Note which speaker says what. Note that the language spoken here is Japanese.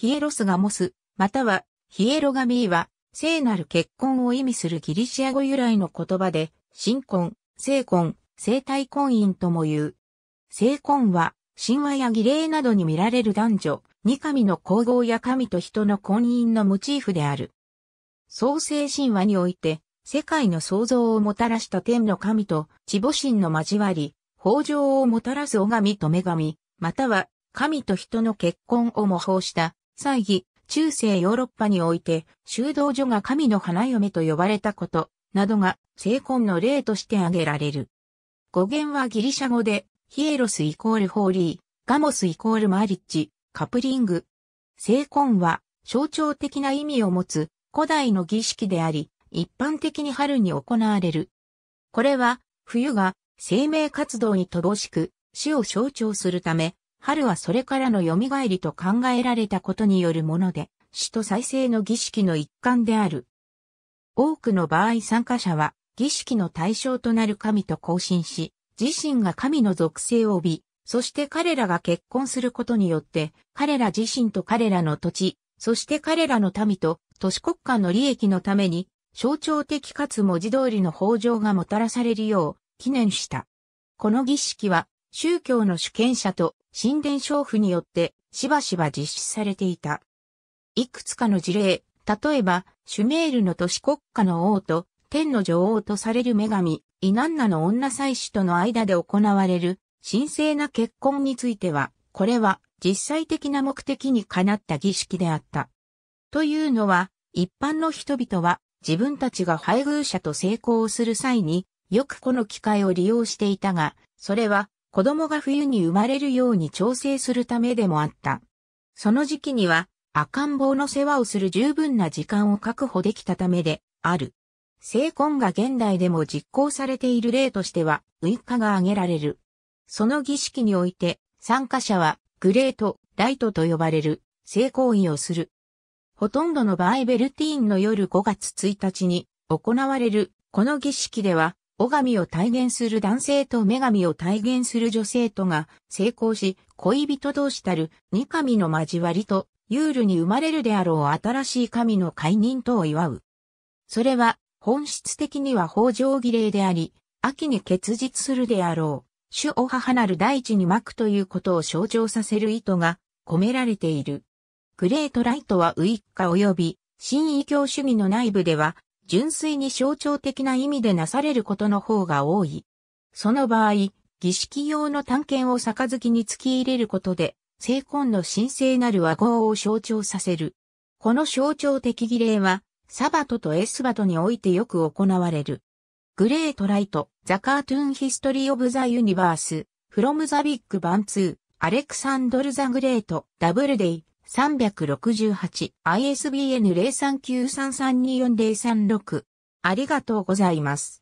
Speaker 1: ヒエロスガモス、またはヒエロガミーは、聖なる結婚を意味するギリシア語由来の言葉で、新婚、聖婚、生体婚姻とも言う。聖婚は、神話や儀礼などに見られる男女、二神の皇后や神と人の婚姻のモチーフである。創世神話において、世界の創造をもたらした天の神と、地母神の交わり、豊穣をもたらす女神と女神、または、神と人の結婚を模倣した、祭儀、中世ヨーロッパにおいて、修道女が神の花嫁と呼ばれたこと、などが、聖婚の例として挙げられる。語源はギリシャ語で、ヒエロスイコールホーリー、ガモスイコールマリッジ、カプリング。聖婚は、象徴的な意味を持つ、古代の儀式であり、一般的に春に行われる。これは、冬が生命活動に乏しく、死を象徴するため、春はそれからの蘇りと考えられたことによるもので、死と再生の儀式の一環である。多くの場合参加者は儀式の対象となる神と交信し、自身が神の属性を帯び、そして彼らが結婚することによって、彼ら自身と彼らの土地、そして彼らの民と都市国家の利益のために、象徴的かつ文字通りの法上がもたらされるよう、記念した。この儀式は、宗教の主権者と神殿娼婦によってしばしば実施されていた。いくつかの事例、例えば、シュメールの都市国家の王と天の女王とされる女神、イナンナの女祭司との間で行われる神聖な結婚については、これは実際的な目的にかなった儀式であった。というのは、一般の人々は自分たちが配偶者と成功をする際に、よくこの機会を利用していたが、それは子供が冬に生まれるように調整するためでもあった。その時期には赤ん坊の世話をする十分な時間を確保できたためである。性婚が現代でも実行されている例としては、ウイカが挙げられる。その儀式において、参加者は、グレート、ライトと呼ばれる、性行為をする。ほとんどの場合ベルティーンの夜5月1日に行われる、この儀式では、女神を体現する男性と女神を体現する女性とが成功し、恋人同士たる二神の交わりと、ユールに生まれるであろう新しい神の解任とを祝う。それは、本質的には法上儀礼であり、秋に結実するであろう、主お母なる大地に巻くということを象徴させる意図が込められている。グレートライトはウイッカ及び、新異教主義の内部では、純粋に象徴的な意味でなされることの方が多い。その場合、儀式用の探検を杯に突き入れることで、聖婚の神聖なる和合を象徴させる。この象徴的儀礼は、サバトとエスバトにおいてよく行われる。グレートライト、ザカートゥーンヒストリーオブザユニバース、フロムザビッグバンツー、アレクサンドルザグレート、ダブルデイ、368 ISBN 0393324036。ありがとうございます。